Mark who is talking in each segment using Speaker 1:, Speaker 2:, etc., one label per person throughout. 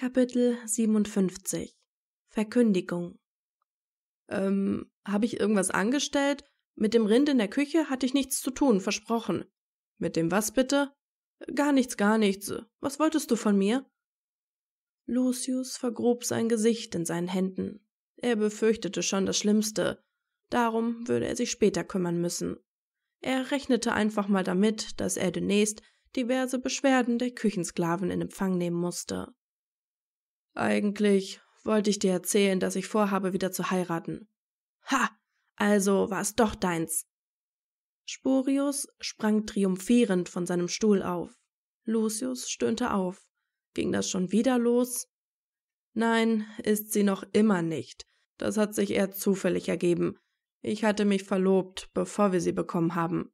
Speaker 1: Kapitel 57 Verkündigung Ähm, habe ich irgendwas angestellt? Mit dem Rind in der Küche hatte ich nichts zu tun, versprochen. Mit dem was bitte? Gar nichts, gar nichts. Was wolltest du von mir? Lucius vergrub sein Gesicht in seinen Händen. Er befürchtete schon das Schlimmste. Darum würde er sich später kümmern müssen. Er rechnete einfach mal damit, dass er demnächst diverse Beschwerden der Küchensklaven in Empfang nehmen musste. Eigentlich wollte ich dir erzählen, dass ich vorhabe, wieder zu heiraten. Ha! Also war es doch deins. Spurius sprang triumphierend von seinem Stuhl auf. Lucius stöhnte auf. Ging das schon wieder los? Nein, ist sie noch immer nicht. Das hat sich eher zufällig ergeben. Ich hatte mich verlobt, bevor wir sie bekommen haben.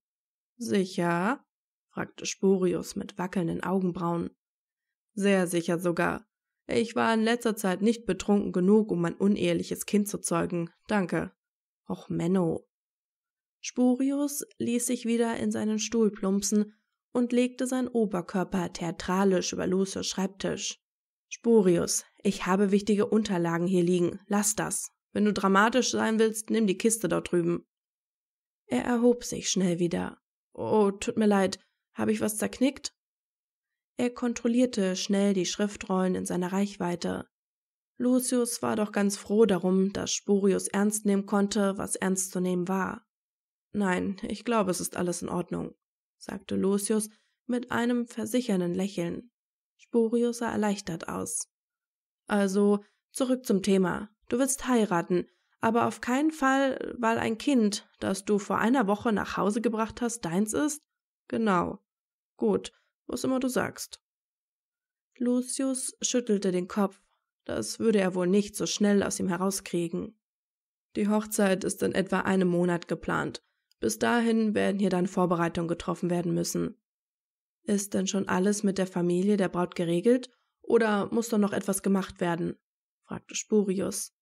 Speaker 1: Sicher? fragte Spurius mit wackelnden Augenbrauen. Sehr sicher sogar. Ich war in letzter Zeit nicht betrunken genug, um mein uneheliches Kind zu zeugen. Danke. Och Menno. Spurius ließ sich wieder in seinen Stuhl plumpsen und legte seinen Oberkörper theatralisch über Lucius Schreibtisch. Spurius, ich habe wichtige Unterlagen hier liegen. Lass das. Wenn du dramatisch sein willst, nimm die Kiste dort drüben. Er erhob sich schnell wieder. Oh, tut mir leid. Habe ich was zerknickt? Er kontrollierte schnell die Schriftrollen in seiner Reichweite. Lucius war doch ganz froh darum, dass Spurius ernst nehmen konnte, was ernst zu nehmen war. Nein, ich glaube, es ist alles in Ordnung, sagte Lucius mit einem versichernden Lächeln. Spurius sah erleichtert aus. Also, zurück zum Thema. Du willst heiraten, aber auf keinen Fall, weil ein Kind, das du vor einer Woche nach Hause gebracht hast, deins ist? Genau. Gut, was immer du sagst. Lucius schüttelte den Kopf, das würde er wohl nicht so schnell aus ihm herauskriegen. Die Hochzeit ist in etwa einem Monat geplant. Bis dahin werden hier dann Vorbereitungen getroffen werden müssen. Ist denn schon alles mit der Familie der Braut geregelt oder muss da noch etwas gemacht werden? fragte Spurius.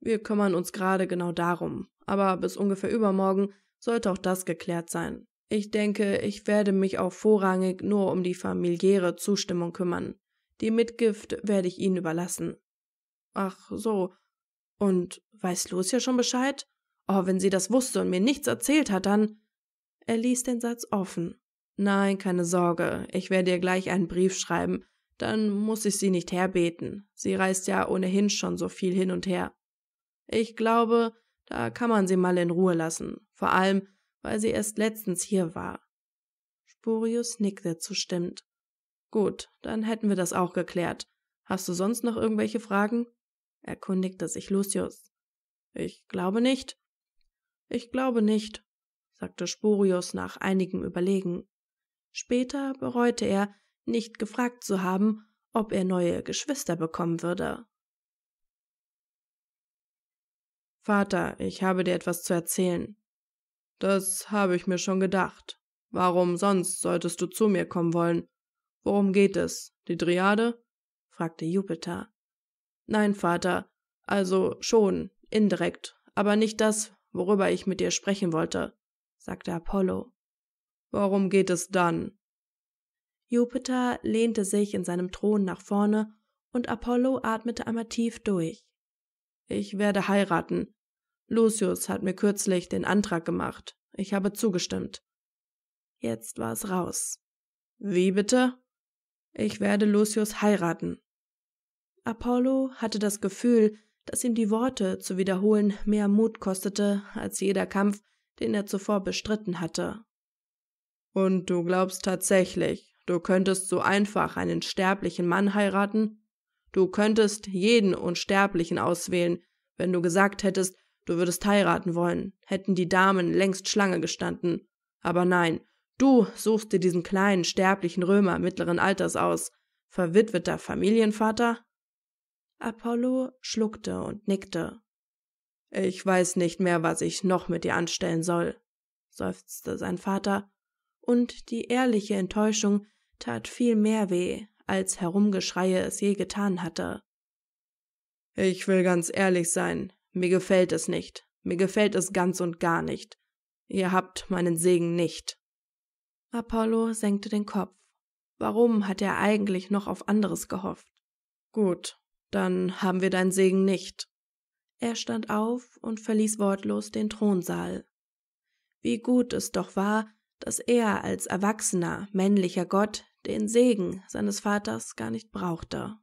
Speaker 1: Wir kümmern uns gerade genau darum, aber bis ungefähr übermorgen sollte auch das geklärt sein. Ich denke, ich werde mich auch vorrangig nur um die familiäre Zustimmung kümmern. Die Mitgift werde ich Ihnen überlassen. Ach so. Und weiß Lucia schon Bescheid? Oh, wenn sie das wusste und mir nichts erzählt hat, dann. Er ließ den Satz offen. Nein, keine Sorge, ich werde ihr gleich einen Brief schreiben, dann muss ich sie nicht herbeten. Sie reist ja ohnehin schon so viel hin und her. Ich glaube, da kann man sie mal in Ruhe lassen. Vor allem, weil sie erst letztens hier war. Spurius nickte zustimmend. Gut, dann hätten wir das auch geklärt. Hast du sonst noch irgendwelche Fragen? erkundigte sich Lucius. Ich glaube nicht. Ich glaube nicht, sagte Spurius nach einigem Überlegen. Später bereute er, nicht gefragt zu haben, ob er neue Geschwister bekommen würde. Vater, ich habe dir etwas zu erzählen, das habe ich mir schon gedacht. Warum sonst solltest du zu mir kommen wollen? Worum geht es? Die Dryade? fragte Jupiter. Nein, Vater, also schon, indirekt, aber nicht das, worüber ich mit dir sprechen wollte, sagte Apollo. Warum geht es dann? Jupiter lehnte sich in seinem Thron nach vorne und Apollo atmete einmal tief durch. Ich werde heiraten, Lucius hat mir kürzlich den Antrag gemacht. Ich habe zugestimmt. Jetzt war es raus. Wie bitte? Ich werde Lucius heiraten. Apollo hatte das Gefühl, dass ihm die Worte zu wiederholen mehr Mut kostete als jeder Kampf, den er zuvor bestritten hatte. Und du glaubst tatsächlich, du könntest so einfach einen sterblichen Mann heiraten? Du könntest jeden Unsterblichen auswählen, wenn du gesagt hättest, Du würdest heiraten wollen, hätten die Damen längst Schlange gestanden. Aber nein, du suchst dir diesen kleinen, sterblichen Römer mittleren Alters aus. Verwitweter Familienvater? Apollo schluckte und nickte. Ich weiß nicht mehr, was ich noch mit dir anstellen soll, seufzte sein Vater, und die ehrliche Enttäuschung tat viel mehr weh, als Herumgeschreie es je getan hatte. Ich will ganz ehrlich sein, mir gefällt es nicht. Mir gefällt es ganz und gar nicht. Ihr habt meinen Segen nicht. Apollo senkte den Kopf. Warum hat er eigentlich noch auf anderes gehofft? Gut, dann haben wir deinen Segen nicht. Er stand auf und verließ wortlos den Thronsaal. Wie gut es doch war, dass er als erwachsener, männlicher Gott den Segen seines Vaters gar nicht brauchte.